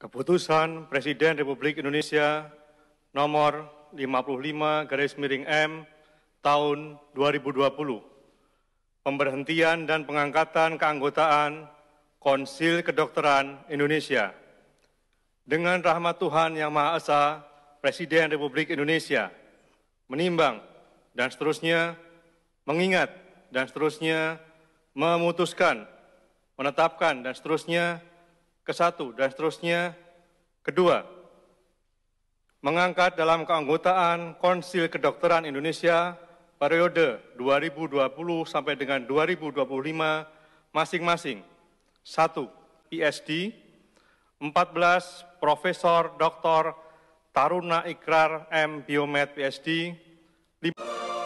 Keputusan Presiden Republik Indonesia nomor 55 garis miring M tahun 2020 pemberhentian dan pengangkatan keanggotaan Konsil Kedokteran Indonesia. Dengan rahmat Tuhan Yang Maha Esa, Presiden Republik Indonesia menimbang dan seterusnya mengingat dan seterusnya memutuskan, menetapkan dan seterusnya ke satu dan seterusnya. Kedua, mengangkat dalam keanggotaan Konsil Kedokteran Indonesia periode 2020 sampai dengan 2025 masing-masing. Satu, PhD, 14 Profesor Dr. Taruna Ikrar M. Biomed PhD, 5...